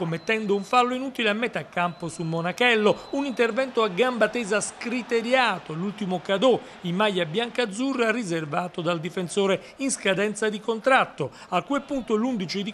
commettendo un fallo inutile a metà campo su Monachello, un intervento a gamba tesa scriteriato, l'ultimo cadeau in maglia bianca-azzurra riservato dal difensore in scadenza di contratto. A quel punto l'11 di